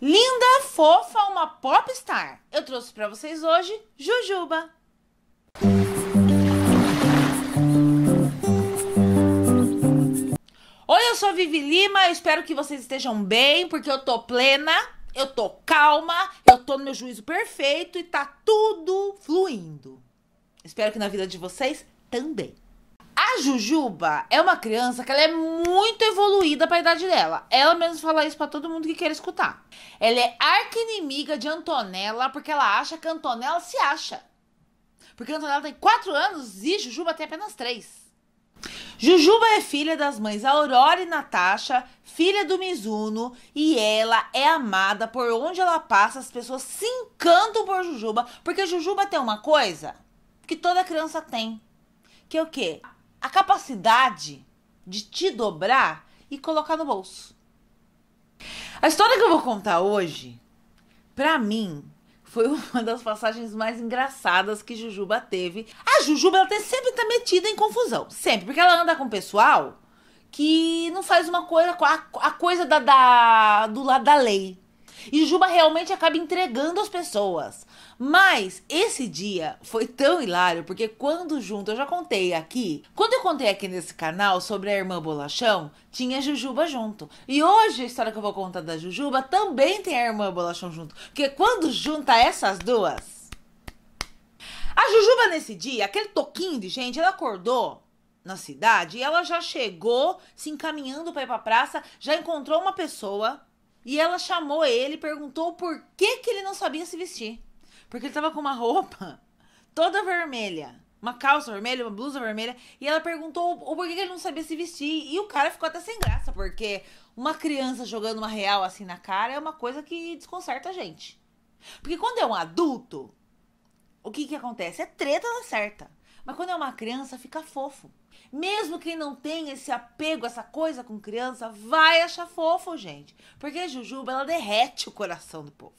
Linda, fofa, uma popstar. Eu trouxe para vocês hoje Jujuba. Oi, eu sou Vivi Lima, eu espero que vocês estejam bem, porque eu tô plena, eu tô calma, eu tô no meu juízo perfeito e tá tudo fluindo. Espero que na vida de vocês também. Jujuba é uma criança que ela é muito evoluída para a idade dela. Ela mesmo fala isso para todo mundo que quer escutar. Ela é arqui-inimiga de Antonella porque ela acha que Antonella se acha. Porque Antonella tem 4 anos e Jujuba tem apenas 3. Jujuba é filha das mães Aurora e Natasha, filha do Mizuno, e ela é amada por onde ela passa, as pessoas se encantam por Jujuba, porque Jujuba tem uma coisa que toda criança tem, que é o quê? a capacidade de te dobrar e colocar no bolso. A história que eu vou contar hoje, para mim, foi uma das passagens mais engraçadas que Jujuba teve. A Jujuba ela sempre tá metida em confusão, sempre, porque ela anda com o pessoal que não faz uma coisa a, coisa da, da do lado da lei. E Juba realmente acaba entregando as pessoas. Mas esse dia foi tão hilário, porque quando junto, eu já contei aqui, quando eu contei aqui nesse canal sobre a irmã Bolachão, tinha Jujuba junto. E hoje a história que eu vou contar da Jujuba também tem a irmã Bolachão junto. Porque quando junta essas duas. A Jujuba nesse dia, aquele toquinho de gente, ela acordou na cidade e ela já chegou se encaminhando para ir para a praça, já encontrou uma pessoa e ela chamou ele e perguntou por que, que ele não sabia se vestir. Porque ele tava com uma roupa toda vermelha. Uma calça vermelha, uma blusa vermelha. E ela perguntou o porquê que ele não sabia se vestir. E o cara ficou até sem graça, porque uma criança jogando uma real assim na cara é uma coisa que desconcerta a gente. Porque quando é um adulto, o que que acontece? É treta na certa. Mas quando é uma criança, fica fofo. Mesmo quem não tem esse apego, essa coisa com criança, vai achar fofo, gente. Porque a Jujuba, ela derrete o coração do povo.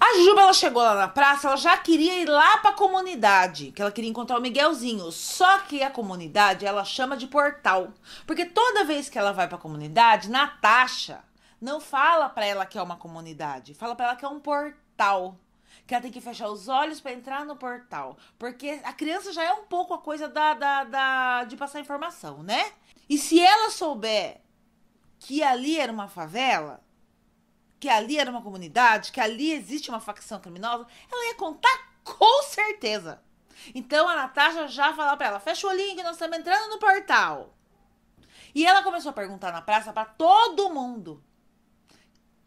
A Jujuba, ela chegou lá na praça, ela já queria ir lá para a comunidade, que ela queria encontrar o Miguelzinho. Só que a comunidade ela chama de portal, porque toda vez que ela vai para a comunidade, Natasha não fala para ela que é uma comunidade, fala para ela que é um portal que ela tem que fechar os olhos para entrar no portal. Porque a criança já é um pouco a coisa da, da, da, de passar informação, né? E se ela souber que ali era uma favela, que ali era uma comunidade, que ali existe uma facção criminosa, ela ia contar com certeza. Então a Natasha já falou para ela: fecha o olhinho que nós estamos entrando no portal. E ela começou a perguntar na praça para todo mundo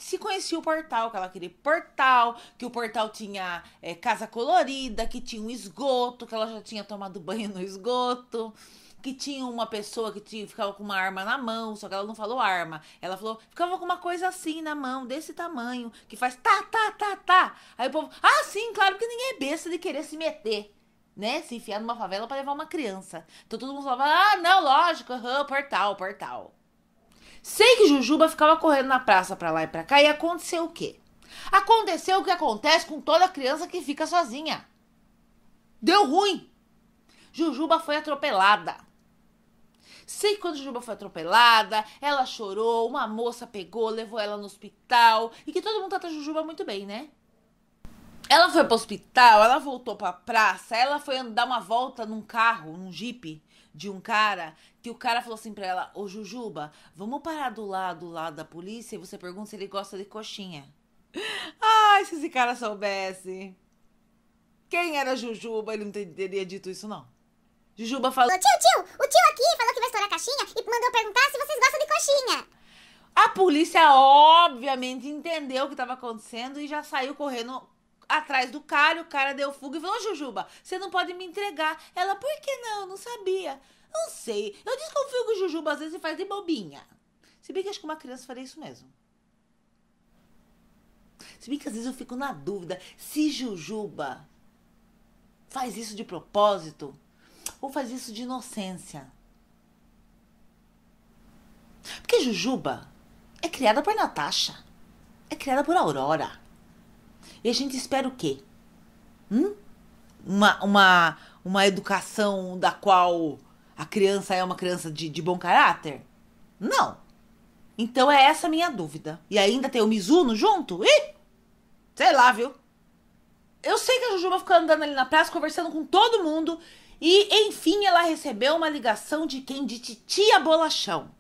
se conhecia o portal, que ela queria portal, que o portal tinha é, casa colorida, que tinha um esgoto, que ela já tinha tomado banho no esgoto, que tinha uma pessoa que tinha, ficava com uma arma na mão, só que ela não falou arma. Ela falou, ficava com uma coisa assim na mão, desse tamanho, que faz tá, tá, tá, tá. Aí o povo, ah, sim, claro, porque ninguém é besta de querer se meter né, se enfiar numa favela para levar uma criança. Então todo mundo falava, ah, não, lógico, uhum, portal, portal. Sei que Jujuba ficava correndo na praça para lá e para cá e aconteceu o quê? Aconteceu o que acontece com toda criança que fica sozinha. Deu ruim. Jujuba foi atropelada. Sei que quando Jujuba foi atropelada, ela chorou, uma moça pegou, levou ela no hospital e que todo mundo trata Jujuba muito bem, né? Ela foi pro hospital, ela voltou pra praça, ela foi dar uma volta num carro, num jipe de um cara, que o cara falou assim pra ela, ô Jujuba, vamos parar do lado lado da polícia e você pergunta se ele gosta de coxinha. Ai, se esse cara soubesse. Quem era Jujuba, ele não teria dito isso, não. Jujuba falou, tio, tio, o tio aqui falou que vai estourar a caixinha e mandou perguntar se vocês gostam de coxinha. A polícia obviamente entendeu o que estava acontecendo e já saiu correndo atrás do cara, o cara deu fuga e falou: Jujuba, você não pode me entregar. Ela, por que não? Não sabia. Não sei. Eu desconfio que o Jujuba às vezes faz de bobinha. Se bem que acho que uma criança faria isso mesmo. Se bem que às vezes eu fico na dúvida se Jujuba faz isso de propósito ou faz isso de inocência. Porque Jujuba é criada por Natasha, é criada por Aurora. E a gente espera o quê? Hum? Uma, uma, uma educação da qual a criança é uma criança de, de bom caráter? Não. Então é essa minha dúvida. E ainda tem o Mizuno junto? Ih! Sei lá, viu? Eu sei que a Jujuba ficou andando ali na praça, conversando com todo mundo. E, enfim, ela recebeu uma ligação de quem? De titia Bolachão.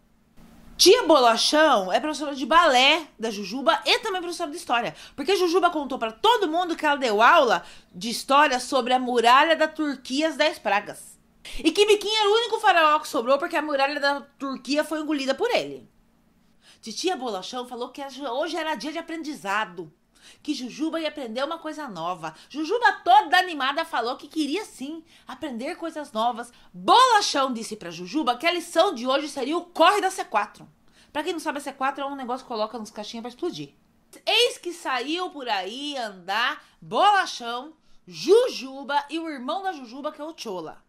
Tia Bolachão é professora de balé da Jujuba e também professora de história. Porque a Jujuba contou para todo mundo que ela deu aula de história sobre a muralha da Turquia as 10 pragas. E que Biquinha era o único faraó que sobrou porque a muralha da Turquia foi engolida por ele. Titia Bolachão falou que hoje era dia de aprendizado que Jujuba ia aprender uma coisa nova. Jujuba toda animada falou que queria sim aprender coisas novas. Bolachão disse para Jujuba que a lição de hoje seria o corre da C4. Para quem não sabe, a C4 é um negócio que coloca nos caixinhas para explodir. Eis que saiu por aí andar Bolachão, Jujuba e o irmão da Jujuba, que é o Chola.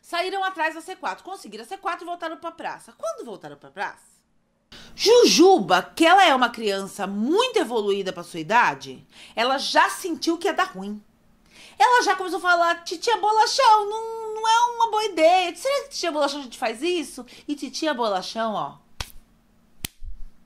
Saíram atrás da C4, conseguiram a C4 e voltaram para a praça. Quando voltaram para a praça, Jujuba, que ela é uma criança muito evoluída para sua idade, ela já sentiu que ia dar ruim. Ela já começou a falar: Titia Bolachão, não, não é uma boa ideia. Será que Titia Bolachão a gente faz isso? E Titia Bolachão, ó.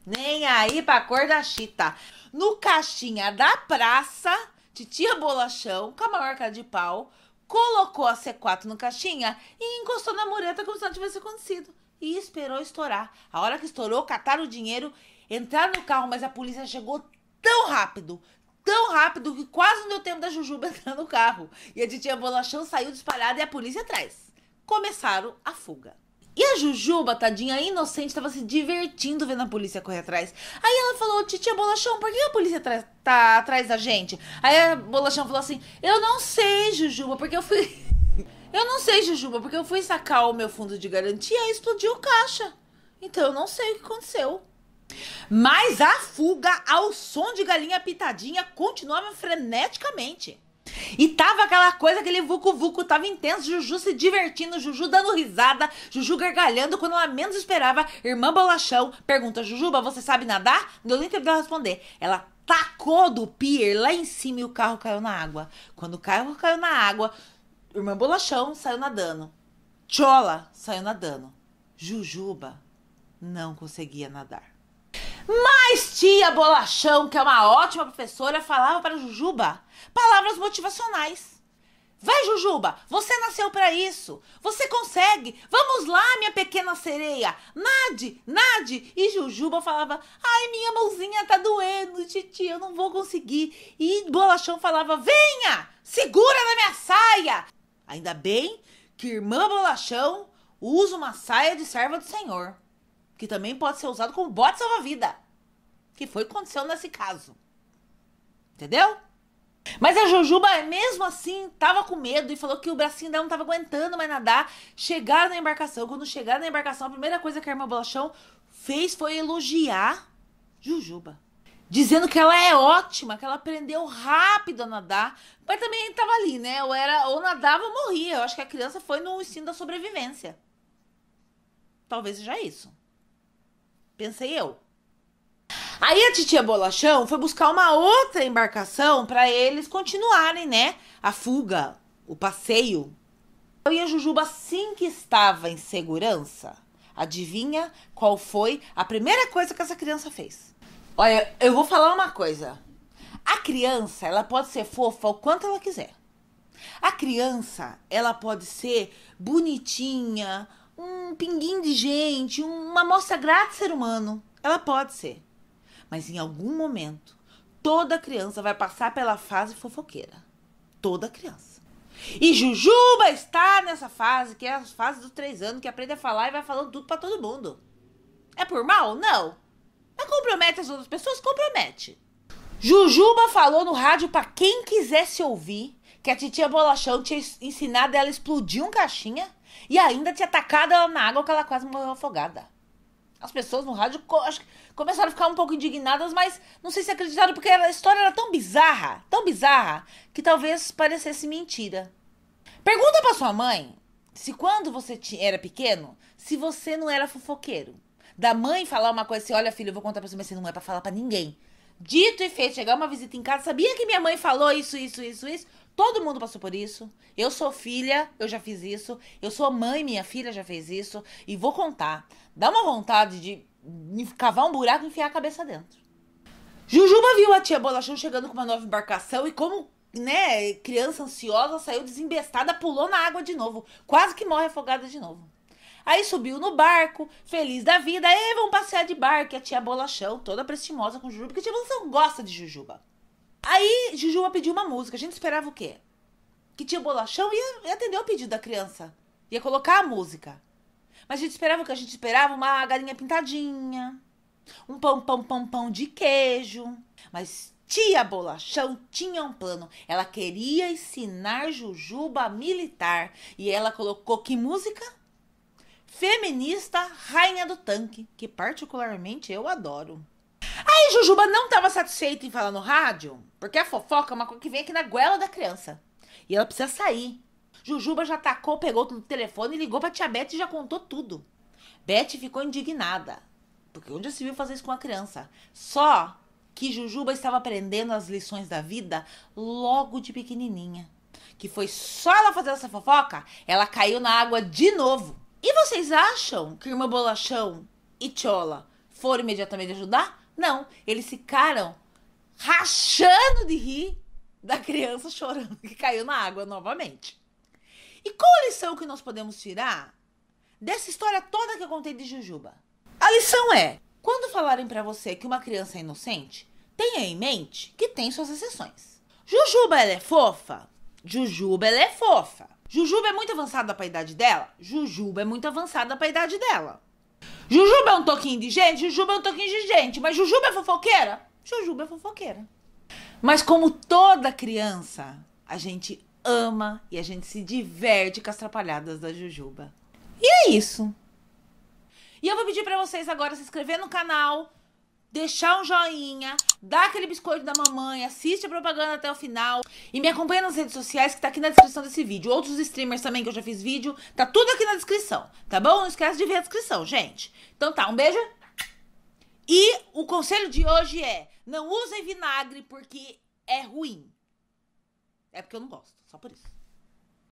Nem aí pra cor da chita. No caixinha da praça, Titia Bolachão, com a maior cara de pau, colocou a C4 no caixinha e encostou na mureta como se não tivesse acontecido e esperou estourar. A hora que estourou, cataram o dinheiro, entraram no carro, mas a polícia chegou tão rápido, tão rápido que quase não deu tempo da Jujuba entrar no carro. E a titia Bolachão saiu disparada e a polícia atrás. Começaram a fuga. E a Jujuba, tadinha inocente, estava se divertindo vendo a polícia correr atrás. Aí ela falou: Titia Bolachão, por que a polícia tá atrás da gente? Aí a Bolachão falou assim: Eu não sei, Jujuba, porque eu fui. Eu não sei, Jujuba, porque eu fui sacar o meu fundo de garantia e explodiu o caixa. Então eu não sei o que aconteceu. Mas a fuga ao som de galinha pitadinha continuava freneticamente. E tava aquela coisa, aquele vucu-vucu, tava intenso, Juju se divertindo, Juju dando risada, Juju gargalhando quando ela menos esperava. Irmã Bolachão pergunta, Jujuba, você sabe nadar? Não deu nem tempo dela responder. Ela tacou do pier lá em cima e o carro caiu na água. Quando o carro caiu na água, Irmã Bolachão saiu nadando. Chola saiu nadando. Jujuba não conseguia nadar. Mas tia Bolachão, que é uma ótima professora, falava para Jujuba palavras motivacionais. Vai, Jujuba, você nasceu para isso. Você consegue. Vamos lá, minha pequena sereia. Nade, nade. E Jujuba falava: Ai, minha mãozinha tá doendo, titia, eu não vou conseguir. E Bolachão falava: Venha, segura na minha saia. Ainda bem que irmã Bolachão usa uma saia de serva do senhor, que também pode ser usado como bote salva-vida, que foi o que aconteceu nesse caso. Entendeu? Mas a Jujuba, mesmo assim, tava com medo e falou que o bracinho dela não tava aguentando mais nadar. Chegaram na embarcação. Quando chegaram na embarcação, a primeira coisa que a irmã Bolachão fez foi elogiar Jujuba dizendo que ela é ótima, que ela aprendeu rápido a nadar, mas também estava ali, né? Ou era ou nadava ou morria. Eu acho que a criança foi no ensino da sobrevivência. Talvez seja isso. Pensei eu. Aí a titia Bolachão foi buscar uma outra embarcação para eles continuarem, né? A fuga, o passeio. Eu e a Jujuba assim que estava em segurança. Adivinha qual foi a primeira coisa que essa criança fez? Olha, eu vou falar uma coisa. A criança, ela pode ser fofa o quanto ela quiser. A criança, ela pode ser bonitinha, um pinguim de gente, uma amostra grata ser humano. Ela pode ser. Mas em algum momento, toda criança vai passar pela fase fofoqueira. Toda criança. E Jujuba está nessa fase, que é a fase dos três anos, que aprende a falar e vai falando tudo para todo mundo. É por mal? Não. Mas compromete as outras pessoas? Compromete. Jujuba falou no rádio para quem quisesse ouvir que a titia Bolachão tinha ensinado ela a explodir um caixinha e ainda tinha atacado ela na água que ela quase morreu afogada. As pessoas no rádio acho que começaram a ficar um pouco indignadas, mas não sei se acreditaram, porque a história era tão bizarra, tão bizarra, que talvez parecesse mentira. Pergunta para sua mãe se quando você era pequeno, se você não era fofoqueiro. Da mãe falar uma coisa assim: olha, filho, eu vou contar pra você, mas você não é pra falar pra ninguém. Dito e feito, chegar uma visita em casa, sabia que minha mãe falou isso, isso, isso, isso? Todo mundo passou por isso. Eu sou filha, eu já fiz isso. Eu sou mãe, minha filha já fez isso. E vou contar. Dá uma vontade de cavar um buraco e enfiar a cabeça dentro. Jujuba viu a tia Bolachão chegando com uma nova embarcação e como né, criança ansiosa, saiu desembestada, pulou na água de novo. Quase que morre afogada de novo. Aí subiu no barco, feliz da vida. E vão passear de barco. E a tia Bolachão, toda prestimosa com Jujuba, porque a tia Bolachão gosta de Jujuba. Aí Jujuba pediu uma música. A gente esperava o quê? Que tia Bolachão ia atender o pedido da criança. Ia colocar a música. Mas a gente esperava o que a gente esperava? Uma galinha pintadinha. Um pão, pão, pão, pão de queijo. Mas tia Bolachão tinha um plano. Ela queria ensinar Jujuba a militar. E ela colocou que música? feminista rainha do tanque, que particularmente eu adoro. Aí Jujuba não estava satisfeita em falar no rádio, porque a fofoca é uma coisa que vem aqui na goela da criança. E ela precisa sair. Jujuba já tacou, pegou o telefone, e ligou pra tia Beth e já contou tudo. Beth ficou indignada, porque onde se viu fazer isso com a criança? Só que Jujuba estava aprendendo as lições da vida logo de pequenininha. Que foi só ela fazer essa fofoca, ela caiu na água de novo. E vocês acham que Irmã Bolachão e tiola foram imediatamente ajudar? Não, eles ficaram rachando de rir da criança chorando que caiu na água novamente. E qual a lição que nós podemos tirar dessa história toda que eu contei de Jujuba? A lição é: quando falarem para você que uma criança é inocente, tenha em mente que tem suas exceções. Jujuba ela é fofa? Jujuba ela é fofa. Jujuba é muito avançada para a idade dela? Jujuba é muito avançada para a idade dela. Jujuba é um toquinho de gente? Jujuba é um toquinho de gente. Mas Jujuba é fofoqueira? Jujuba é fofoqueira. Mas como toda criança, a gente ama e a gente se diverte com as trapalhadas da Jujuba. E é isso. E eu vou pedir para vocês agora se inscrever no canal, deixar um joinha, dá aquele biscoito da mamãe, assiste a propaganda até o final e me acompanha nas redes sociais que tá aqui na descrição desse vídeo. Outros streamers também que eu já fiz vídeo, tá tudo aqui na descrição, tá bom? Não esquece de ver a descrição, gente. Então tá, um beijo. E o conselho de hoje é: não usem vinagre porque é ruim. É porque eu não gosto, só por isso.